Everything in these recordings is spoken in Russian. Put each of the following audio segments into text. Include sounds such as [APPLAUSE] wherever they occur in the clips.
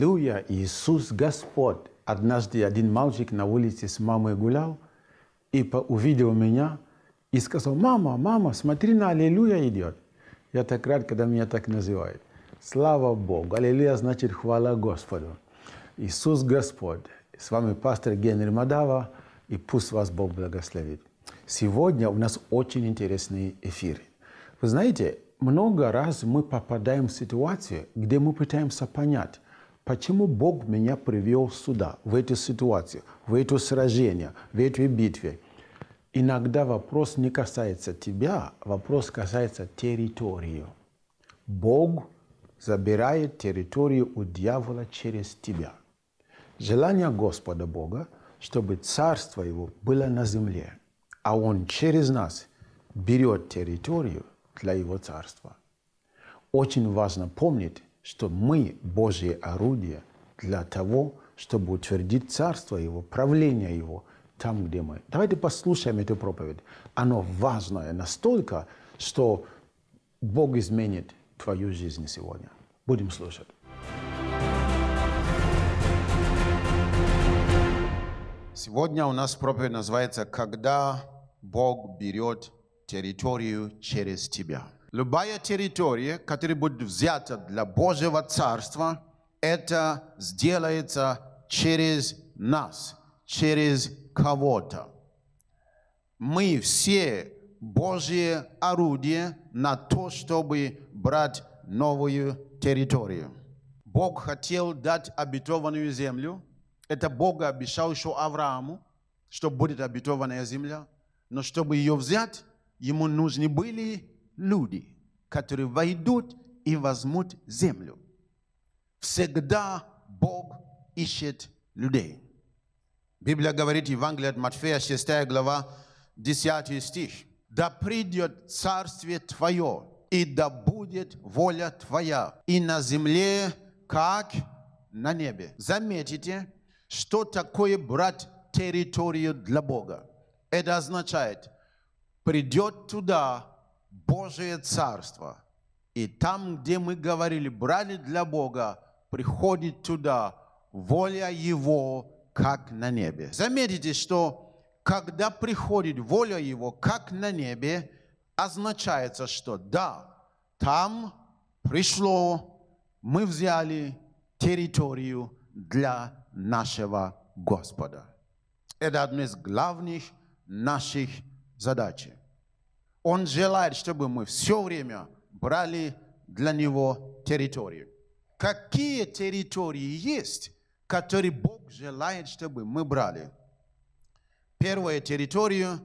Аллилуйя, Иисус Господь. Однажды один мальчик на улице с мамой гулял и увидел меня и сказал, «Мама, мама, смотри на Аллилуйя идет». Я так рад, когда меня так называют. Слава Богу! Аллилуйя значит хвала Господу. Иисус Господь. С вами пастор Генри Мадава, и пусть вас Бог благословит. Сегодня у нас очень интересный эфир. Вы знаете, много раз мы попадаем в ситуацию, где мы пытаемся понять, Почему Бог меня привел сюда, в эту ситуацию, в это сражение, в этой битве? Иногда вопрос не касается тебя, вопрос касается территории. Бог забирает территорию у дьявола через тебя. Желание Господа Бога, чтобы царство его было на земле, а он через нас берет территорию для его царства. Очень важно помнить, что мы Божье орудие для того, чтобы утвердить Царство Его, правление Его там, где мы. Давайте послушаем эту проповедь. Она важная настолько, что Бог изменит твою жизнь сегодня. Будем слушать. Сегодня у нас проповедь называется «Когда Бог берет территорию через тебя». Любая территория, которая будет взята для Божьего Царства, это сделается через нас, через кого-то. Мы все Божье орудие на то, чтобы брать новую территорию. Бог хотел дать обетованную землю. Это Бог обещал еще Аврааму, что будет обетованная земля. Но чтобы ее взять, ему нужны были люди, которые войдут и возьмут землю. Всегда Бог ищет людей. Библия говорит, Евангелие от Матфея, 6 глава, 10 стих. «Да придет царствие Твое, и да будет воля Твоя, и на земле, как на небе». Заметите, что такое брать территорию для Бога. Это означает, придет туда Божие Царство. И там, где мы говорили, брали для Бога, приходит туда воля Его, как на небе. Заметите, что когда приходит воля Его, как на небе, означается, что да, там пришло, мы взяли территорию для нашего Господа. Это одна из главных наших задач. Он желает, чтобы мы все время брали для него территории. Какие территории есть, которые Бог желает, чтобы мы брали? Первая территория.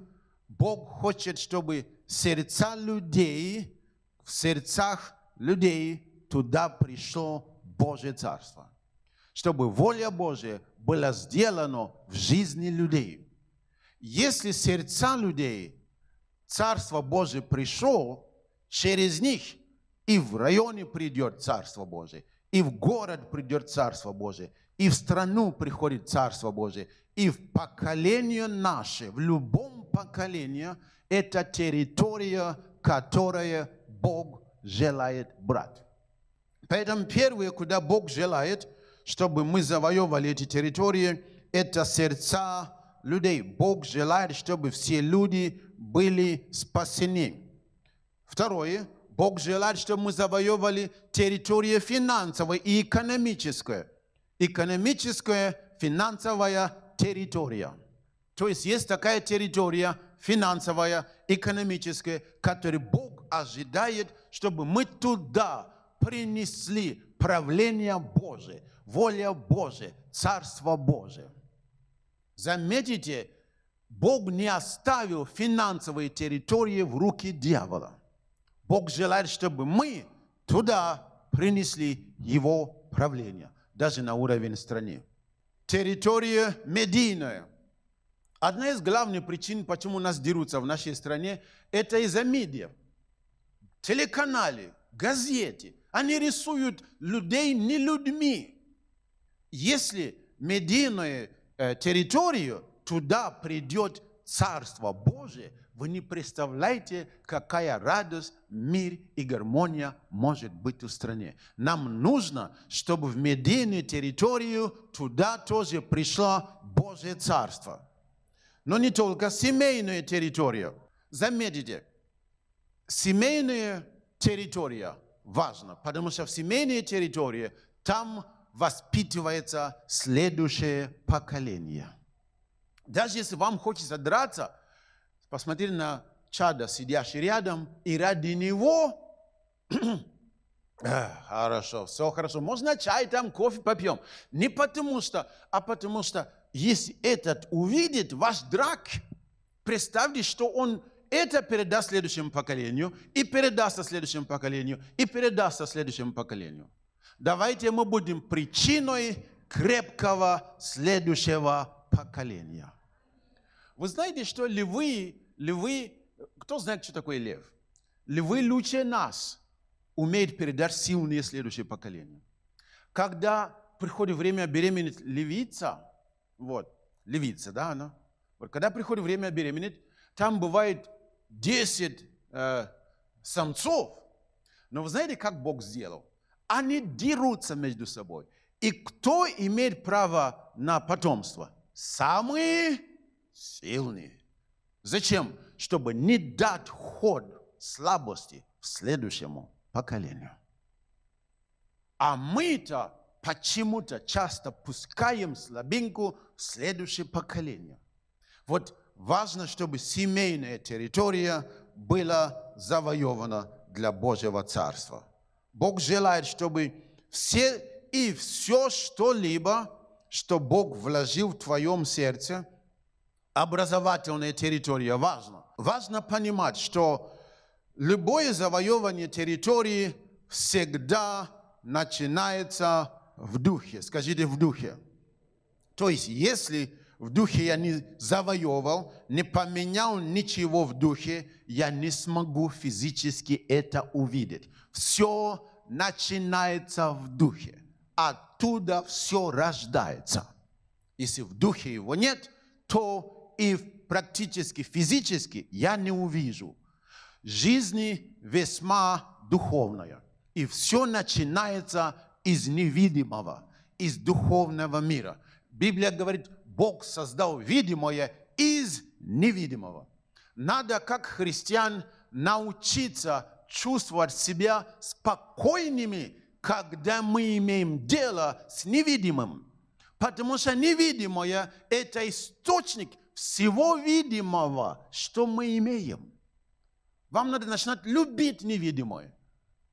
Бог хочет, чтобы сердца людей, в сердцах людей туда пришло Божье Царство. Чтобы воля Божья была сделана в жизни людей. Если сердца людей Царство Божие пришло через них, и в районе придет Царство Божие, и в город придет Царство Божие, и в страну приходит Царство Божие, и в поколение наше, в любом поколении, это территория, которую Бог желает брать. Поэтому первое, куда Бог желает, чтобы мы завоевали эти территории, это сердца людей. Бог желает, чтобы все люди были спасены. Второе, Бог желает, чтобы мы завоевали территорию финансовую и экономическую. Экономическая, финансовая территория. То есть есть такая территория финансовая, экономическая, которую Бог ожидает, чтобы мы туда принесли правление Божие, воля Божия, Царство Божие. Заметите, Бог не оставил финансовые территории в руки дьявола. Бог желает, чтобы мы туда принесли его правление, даже на уровень страны. Территория медийная. Одна из главных причин, почему нас дерутся в нашей стране, это из-за медиа. Телеканалы, газеты, они рисуют людей не людьми. Если медийную э, территорию туда придет Царство Божие, вы не представляете, какая радость, мир и гармония может быть в стране. Нам нужно, чтобы в медийную территорию туда тоже пришло Божье Царство. Но не только семейную территорию. Заметите, семейная территория важна, потому что в семейной территории там воспитывается следующее поколение – даже если вам хочется драться, посмотрите на чада, сидящий рядом, и ради него... [CLEARS THROAT] хорошо, все хорошо. Можно чай, там кофе попьем. Не потому что, а потому что, если этот увидит ваш драк, представьте, что он это передаст следующему поколению, и передаст следующему поколению, и передаст следующему поколению. Давайте мы будем причиной крепкого следующего поколения. Вы знаете, что львы, львы, кто знает, что такое лев? Львы лучше нас умеют передать сильные следующее поколение. Когда приходит время беременеть левица, вот, левица, да, она, вот, когда приходит время беременеть, там бывает 10 э, самцов, но вы знаете, как Бог сделал? Они дерутся между собой. И кто имеет право на потомство? Самые сильные. Зачем? Чтобы не дать ход слабости следующему поколению. А мы-то почему-то часто пускаем слабинку в следующее поколение. Вот важно, чтобы семейная территория была завоевана для Божьего Царства. Бог желает, чтобы все и все что-либо, что Бог вложил в твоем сердце – образовательная территория важно. Важно понимать, что любое завоевание территории всегда начинается в духе. Скажите, в духе. То есть, если в духе я не завоевал, не поменял ничего в духе, я не смогу физически это увидеть. Все начинается в духе. Оттуда все рождается. Если в духе его нет, то и практически физически я не увижу. Жизнь весьма духовная. И все начинается из невидимого, из духовного мира. Библия говорит, Бог создал видимое из невидимого. Надо, как христиан, научиться чувствовать себя спокойными, когда мы имеем дело с невидимым. Потому что невидимое – это источник – всего видимого, что мы имеем. Вам надо начинать любить невидимое,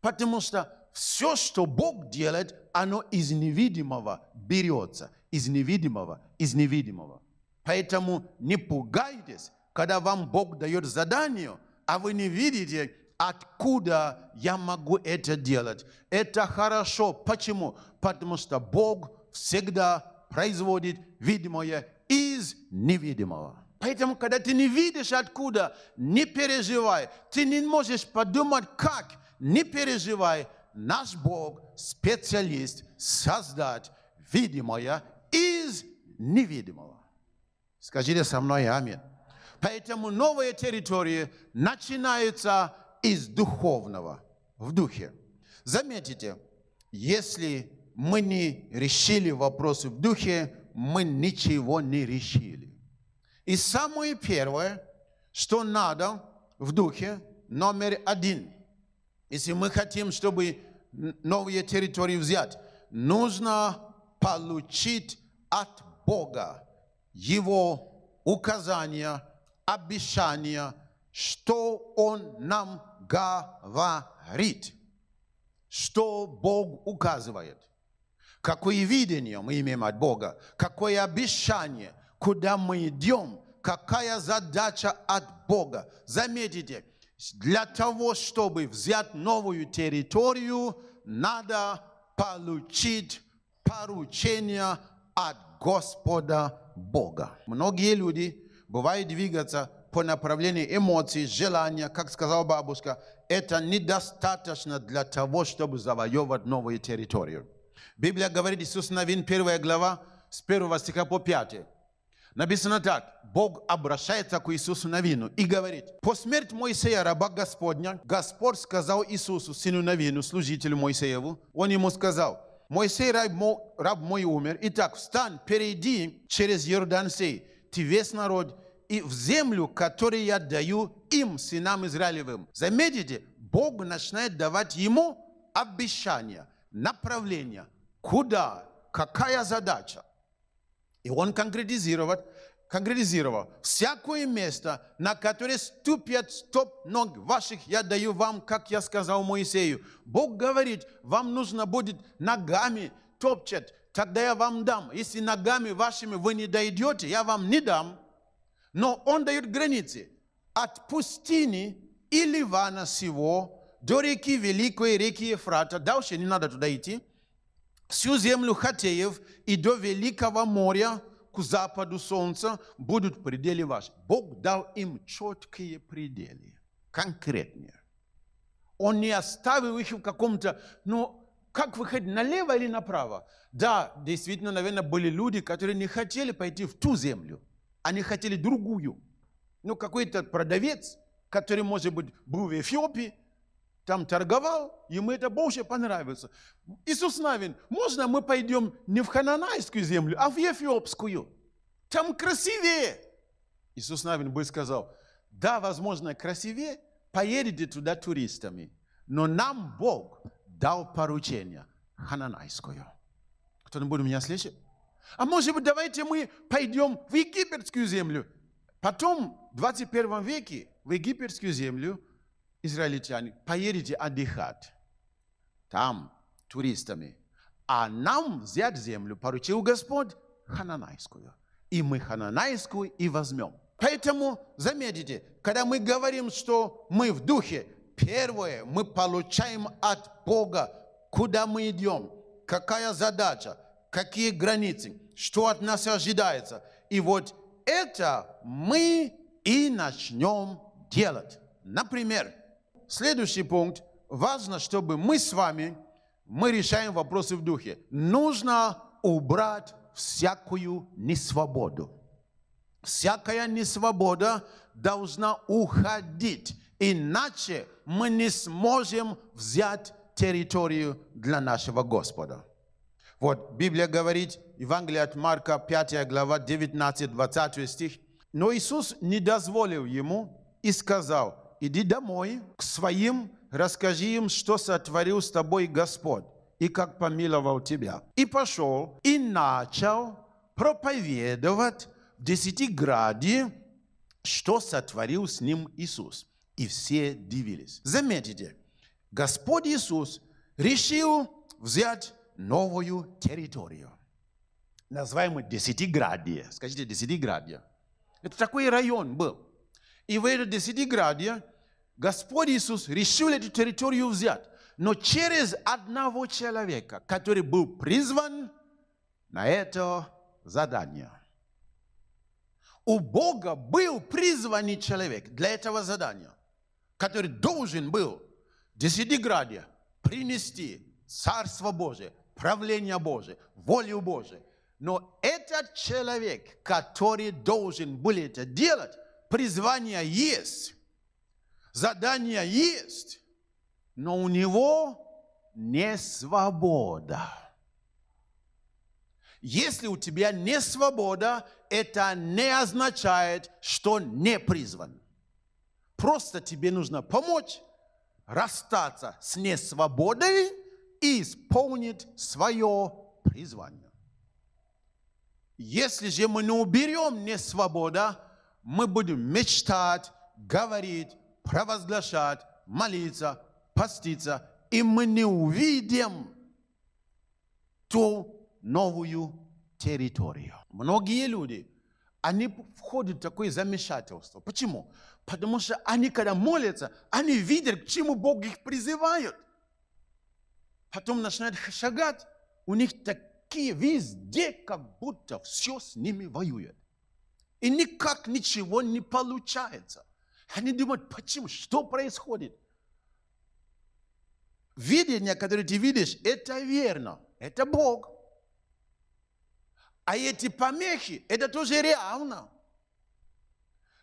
потому что все, что Бог делает, оно из невидимого берется, из невидимого, из невидимого. Поэтому не пугайтесь, когда вам Бог дает задание, а вы не видите, откуда я могу это делать. Это хорошо. Почему? Потому что Бог всегда производит видимое из невидимого. Поэтому, когда ты не видишь откуда, не переживай. Ты не можешь подумать, как, не переживай. Наш Бог специалист создать видимое из невидимого. Скажите со мной аминь. Поэтому новые территории начинаются из духовного, в духе. Заметите, если мы не решили вопросы в духе, мы ничего не решили. И самое первое, что надо в духе, номер один. Если мы хотим, чтобы новые территории взять, нужно получить от Бога Его указания, обещания, что Он нам говорит, что Бог указывает – какое видение мы имеем от Бога, какое обещание, куда мы идем, какая задача от Бога. Заметите, для того, чтобы взять новую территорию, надо получить поручение от Господа Бога. Многие люди бывают двигаться по направлению эмоций, желания, как сказал бабушка, это недостаточно для того, чтобы завоевать новую территорию. Библия говорит, Иисус Навин 1 глава, с 1 стиха по 5. Написано так, Бог обращается к Иисусу Навину и говорит, «По смерти Моисея, раба Господня, Господь сказал Иисусу, сыну Навину, служителю Моисееву, он ему сказал, Моисей, раб мой, раб мой умер, итак, встань, перейди через Иордан сей, ты весь народ, и в землю, которую я даю им, сынам Израилевым». Заметите, Бог начинает давать ему обещания направление, куда, какая задача. И он конкретизировал, конкретизировал, всякое место, на которое ступят стоп ног ваших, я даю вам, как я сказал Моисею. Бог говорит, вам нужно будет ногами топчать, тогда я вам дам. Если ногами вашими вы не дойдете, я вам не дам. Но он дает границы от пустыни и Ливана сего до реки Великой, реки Ефрата, дальше не надо туда идти, всю землю Хатеев и до Великого моря к западу солнца будут пределы ваши. Бог дал им четкие пределы, конкретнее. Он не оставил их в каком-то, ну, как выходить, налево или направо? Да, действительно, наверное, были люди, которые не хотели пойти в ту землю, они хотели другую. Ну, какой-то продавец, который, может быть, был в Эфиопии, там торговал, ему это больше понравится. Иисус Навин, можно мы пойдем не в хананайскую землю, а в ефиопскую? Там красивее. Иисус Навин бы сказал, да, возможно, красивее, поедете туда туристами, но нам Бог дал поручение хананайскую. Кто-нибудь меня слышит? А может быть, давайте мы пойдем в египетскую землю. Потом, в 21 веке, в египетскую землю – израильтяне, поедете отдыхать там туристами, а нам взять землю поручил Господь хананайскую. И мы хананайскую и возьмем. Поэтому заметите, когда мы говорим, что мы в духе, первое, мы получаем от Бога, куда мы идем, какая задача, какие границы, что от нас ожидается. И вот это мы и начнем делать. Например, следующий пункт. Важно, чтобы мы с вами, мы решаем вопросы в духе. Нужно убрать всякую несвободу. Всякая несвобода должна уходить, иначе мы не сможем взять территорию для нашего Господа. Вот Библия говорит, Евангелие от Марка, 5 глава, 19-20 стих. Но Иисус не дозволил ему и сказал, иди домой к своим, расскажи им, что сотворил с тобой Господь и как помиловал тебя. И пошел и начал проповедовать в Десятиграде, что сотворил с ним Иисус. И все дивились. Заметите, Господь Иисус решил взять новую территорию, называемую Десятиградие. Скажите, Десятиградие. Это такой район был. И в это Десятиградие Господь Иисус решил эту территорию взять, но через одного человека, который был призван на это задание. У Бога был призванный человек для этого задания, который должен был в Десятиграде принести Царство Божие, правление Божие, волю Божию. Но этот человек, который должен был это делать, призвание есть – задание есть, но у него не свобода. Если у тебя не свобода, это не означает, что не призван. Просто тебе нужно помочь расстаться с несвободой и исполнить свое призвание. Если же мы не уберем несвобода, мы будем мечтать, говорить, провозглашать, молиться, поститься, и мы не увидим ту новую территорию. Многие люди, они входят в такое замешательство. Почему? Потому что они, когда молятся, они видят, к чему Бог их призывает. Потом начинают шагать, у них такие везде, как будто все с ними воюет. И никак ничего не получается. Они думают, почему, что происходит? Видение, которое ты видишь, это верно, это Бог. А эти помехи, это тоже реально.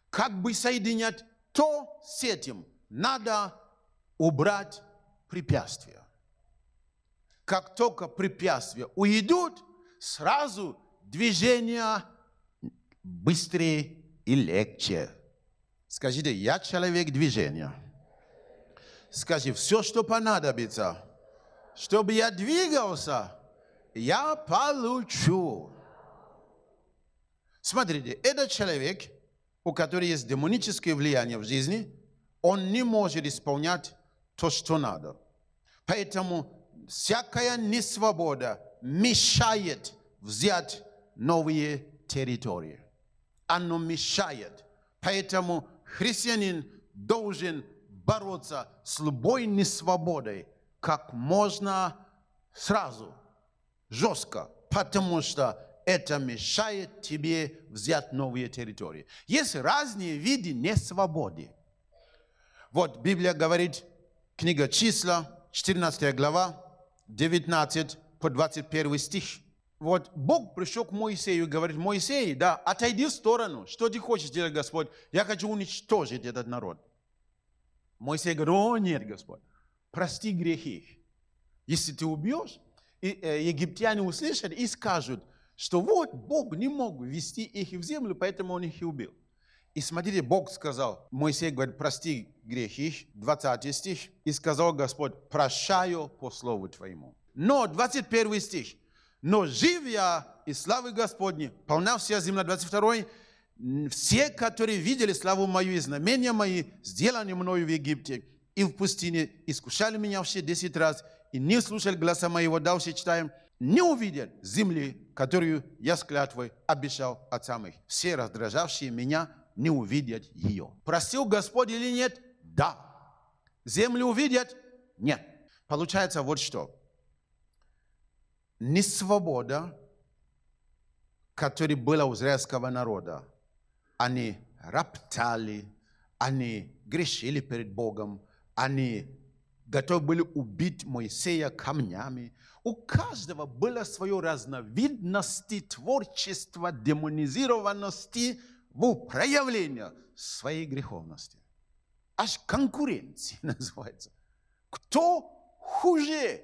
Как бы соединять то с этим? Надо убрать препятствия. Как только препятствия уйдут, сразу движение быстрее и легче Скажите, я человек движения. Скажи, все, что понадобится, чтобы я двигался, я получу. Смотрите, этот человек, у которого есть демоническое влияние в жизни, он не может исполнять то, что надо. Поэтому всякая несвобода мешает взять новые территории. Оно мешает. Поэтому Христианин должен бороться с любой несвободой как можно сразу, жестко, потому что это мешает тебе взять новые территории. Есть разные виды несвободы. Вот Библия говорит, книга числа, 14 глава, 19 по 21 стих – вот Бог пришел к Моисею и говорит, Моисей, да, отойди в сторону, что ты хочешь делать, Господь? Я хочу уничтожить этот народ. Моисей говорит, о нет, Господь, прости грехи. Если ты убьешь, и, э, египтяне услышат и скажут, что вот Бог не мог вести их в землю, поэтому он их и убил. И смотрите, Бог сказал, Моисей говорит, прости грехи, 20 стих, и сказал Господь, прощаю по слову твоему. Но 21 стих, но жив я, и славы Господни, полна вся земля. 22 все, которые видели славу мою и знамения мои, сделанные мною в Египте и в пустыне, искушали меня все десять раз, и не слушали голоса моего, дальше читаем, не увидят земли, которую я с клятвой обещал отцам их. Все раздражавшие меня не увидят ее. Просил Господь или нет? Да. Землю увидят? Нет. Получается вот что не свобода, которая была у израильского народа. Они раптали, они грешили перед Богом, они готовы были убить Моисея камнями. У каждого было свое разновидности творчества, демонизированности в проявлении своей греховности. Аж конкуренции [LAUGHS] называется. Кто хуже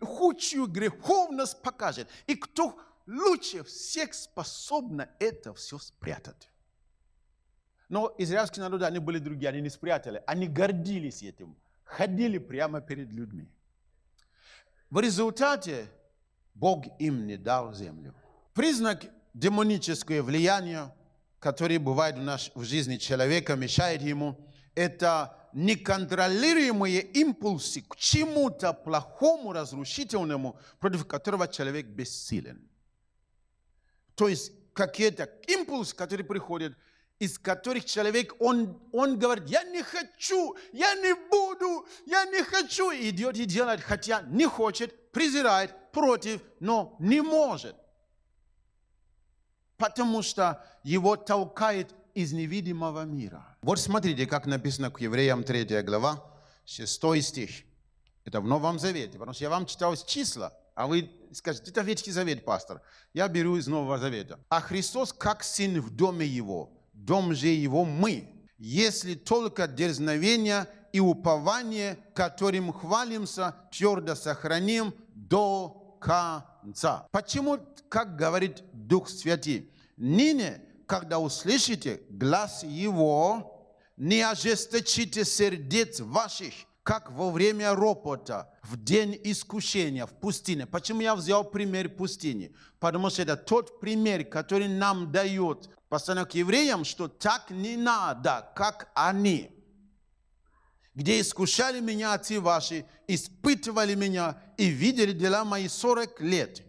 худшую греховность покажет. И кто лучше всех способна это все спрятать. Но израильские народы они были другие, они не спрятали. Они гордились этим, ходили прямо перед людьми. В результате Бог им не дал землю. Признак демонического влияния, который бывает в, наш, в жизни человека, мешает ему, это неконтролируемые импульсы к чему-то плохому, разрушительному, против которого человек бессилен. То есть какие-то импульсы, которые приходят, из которых человек, он, он говорит, я не хочу, я не буду, я не хочу, и идет и делает, хотя не хочет, презирает, против, но не может. Потому что его толкает из невидимого мира. Вот смотрите, как написано к евреям 3 глава, 6 стих. Это в Новом Завете, потому что я вам читал числа, а вы скажете, это Ветхий Завет, пастор. Я беру из Нового Завета. А Христос как сын в доме его, дом же его мы, если только дерзновение и упование, которым хвалимся, твердо сохраним до конца. Почему, как говорит Дух Святый, ныне когда услышите глаз его, не ожесточите сердец ваших, как во время ропота, в день искушения, в пустыне. Почему я взял пример пустыни? Потому что это тот пример, который нам дает послание к евреям, что так не надо, как они. Где искушали меня отцы ваши, испытывали меня и видели дела мои 40 лет.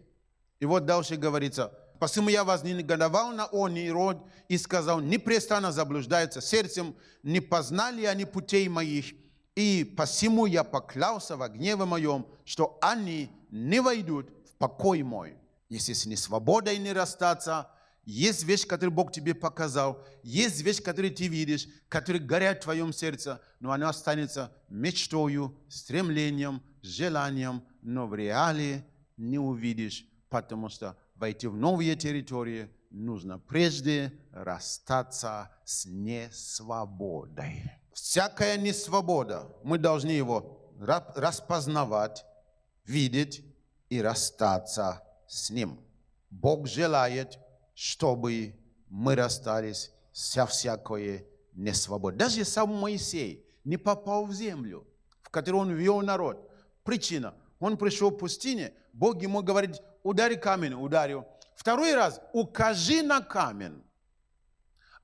И вот дальше говорится – Посему я вознегодовал на он и род и сказал, непрестанно заблуждается, сердцем, не познали они путей моих, и посему я поклялся во гневе моем, что они не войдут в покой мой. Если с несвободой не расстаться, есть вещь, которую Бог тебе показал, есть вещь, которую ты видишь, которая горят в твоем сердце, но она останется мечтою, стремлением, желанием, но в реале не увидишь, потому что войти в новые территории, нужно прежде расстаться с несвободой. Всякая несвобода, мы должны его распознавать, видеть и расстаться с ним. Бог желает, чтобы мы расстались со всякой несвободой. Даже сам Моисей не попал в землю, в которую он вел народ. Причина. Он пришел в пустыне, Бог ему говорит, удари камень, ударил. Второй раз, укажи на камень.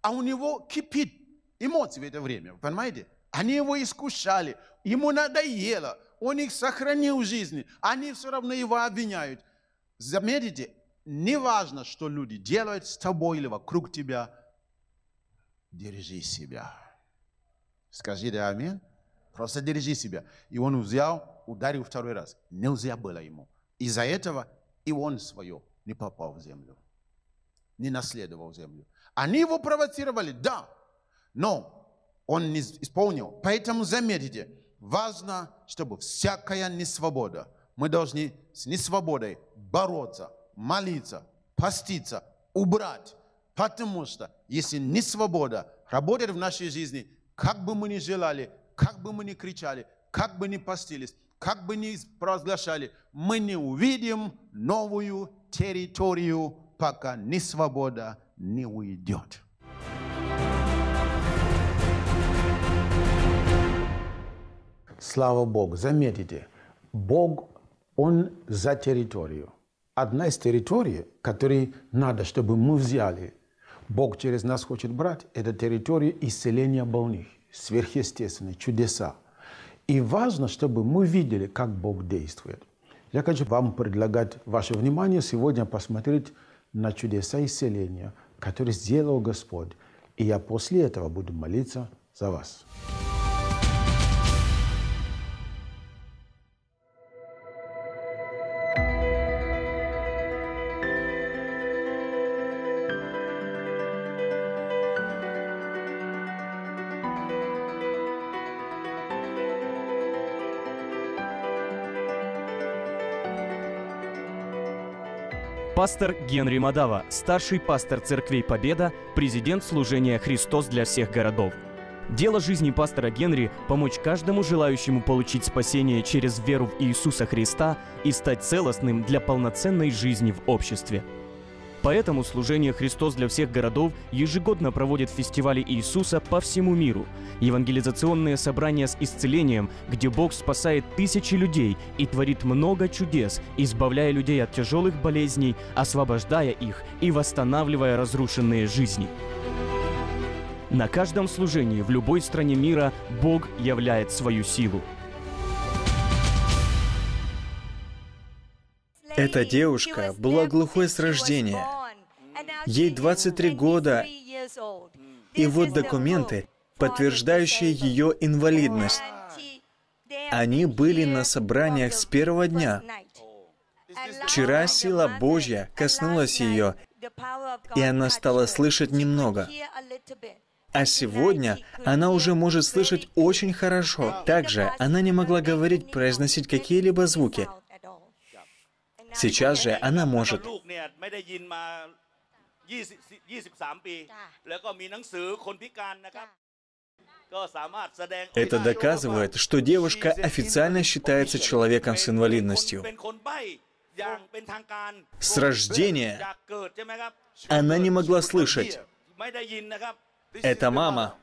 А у него кипит эмоции в это время, понимаете? Они его искушали, ему надоело, он их сохранил жизни, они все равно его обвиняют. Заметите, Неважно, что люди делают с тобой или вокруг тебя, держи себя. Скажи да аминь. Просто держи себя. И он взял, ударил второй раз. Нельзя было ему. Из-за этого и он свое не попал в землю, не наследовал землю. Они его провоцировали, да, но он не исполнил. Поэтому заметьте, важно, чтобы всякая несвобода, мы должны с несвободой бороться, молиться, поститься, убрать. Потому что если несвобода работает в нашей жизни, как бы мы ни желали, как бы мы ни кричали, как бы ни постились, как бы ни провозглашали, мы не увидим новую территорию, пока ни свобода не уйдет. Слава Богу. Заметите, Бог, Он за территорию. Одна из территорий, которые надо, чтобы мы взяли, Бог через нас хочет брать, это территория исцеления больных, сверхъестественные чудеса. И важно, чтобы мы видели, как Бог действует. Я хочу вам предлагать ваше внимание сегодня посмотреть на чудеса исцеления, которые сделал Господь. И я после этого буду молиться за вас. пастор Генри Мадава, старший пастор церквей Победа, президент служения «Христос для всех городов». Дело жизни пастора Генри – помочь каждому желающему получить спасение через веру в Иисуса Христа и стать целостным для полноценной жизни в обществе. Поэтому служение «Христос для всех городов» ежегодно проводит фестивали Иисуса по всему миру. Евангелизационные собрания с исцелением, где Бог спасает тысячи людей и творит много чудес, избавляя людей от тяжелых болезней, освобождая их и восстанавливая разрушенные жизни. На каждом служении в любой стране мира Бог являет свою силу. Эта девушка была глухой с рождения. Ей 23 года, и вот документы, подтверждающие ее инвалидность. Они были на собраниях с первого дня. Вчера сила Божья коснулась ее, и она стала слышать немного. А сегодня она уже может слышать очень хорошо. Также она не могла говорить, произносить какие-либо звуки, Сейчас же она может Это доказывает, что девушка официально считается человеком с инвалидностью. С рождения она не могла слышать. Это мама.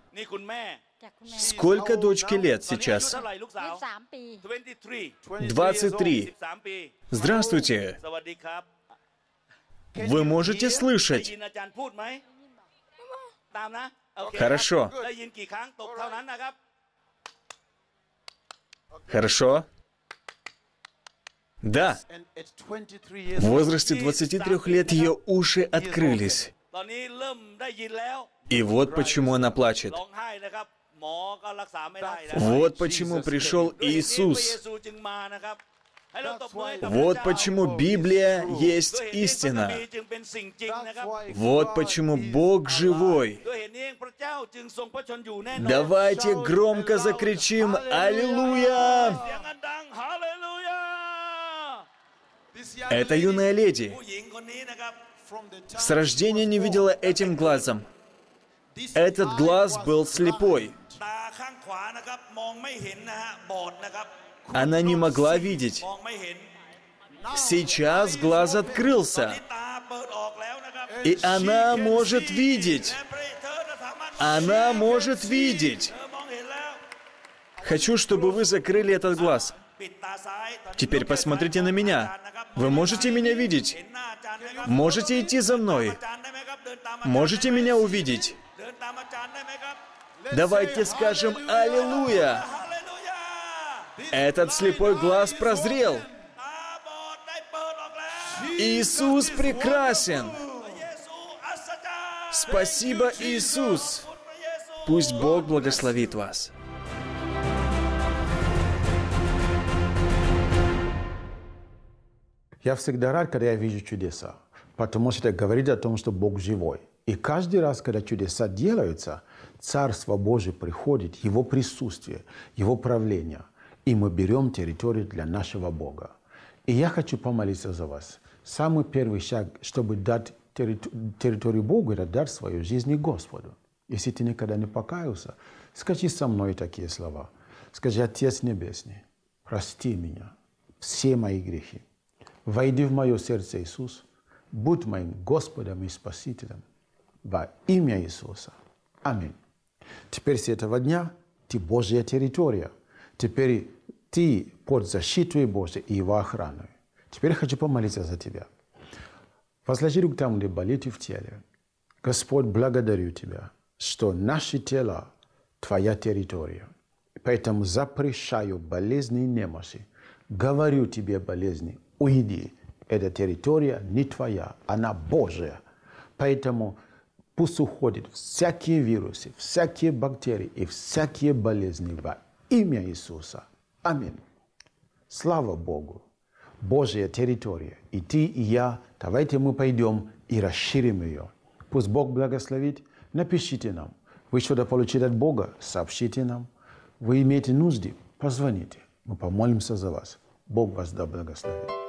Сколько дочке лет сейчас? 23. Здравствуйте. Вы можете слышать? Хорошо. Хорошо. Да. В возрасте 23 лет ее уши открылись. И вот почему она плачет. А вот почему пришел Иисус. Вот почему Библия есть истина. Вот почему Бог живой. Давайте громко закричим «Аллилуйя!» Это юная леди. С рождения не видела этим глазом. Этот глаз был слепой. Она не могла видеть. Сейчас глаз открылся. И она может видеть. Э, она может видеть. Хочу, чтобы вы закрыли этот а, глаз. Теперь ну, посмотрите на меня. Вы можете меня видеть? Можете идти за мной? Можете меня увидеть? Давайте скажем «Аллилуйя!» Этот слепой глаз прозрел. Иисус прекрасен. Спасибо, Иисус. Пусть Бог благословит вас. Я всегда рад, когда я вижу чудеса, потому что это говорит о том, что Бог живой. И каждый раз, когда чудеса делаются, Царство Божие приходит, Его присутствие, Его правление. И мы берем территорию для нашего Бога. И я хочу помолиться за вас. Самый первый шаг, чтобы дать территорию Богу, это дать свою жизнь Господу. Если ты никогда не покаялся, скажи со мной такие слова. Скажи, Отец Небесный, прости меня, все мои грехи. Войди в мое сердце, Иисус, будь моим Господом и Спасителем – во имя Иисуса. Аминь. Теперь с этого дня ты Божья территория. Теперь ты под защитой Божьей и его охраной. Теперь хочу помолиться за тебя. Возложи руку там, где болит и в теле. Господь, благодарю Тебя, что наши тела – Твоя территория. Поэтому запрещаю болезни и немощи. Говорю Тебе, болезни, уйди. Эта территория не Твоя, она Божья. Поэтому пусть уходят всякие вирусы, всякие бактерии и всякие болезни во имя Иисуса. Аминь. Слава Богу! Божья территория. И ты, и я, давайте мы пойдем и расширим ее. Пусть Бог благословит. Напишите нам. Вы что-то получили от Бога? Сообщите нам. Вы имеете нужды? Позвоните. Мы помолимся за вас. Бог вас да благословит.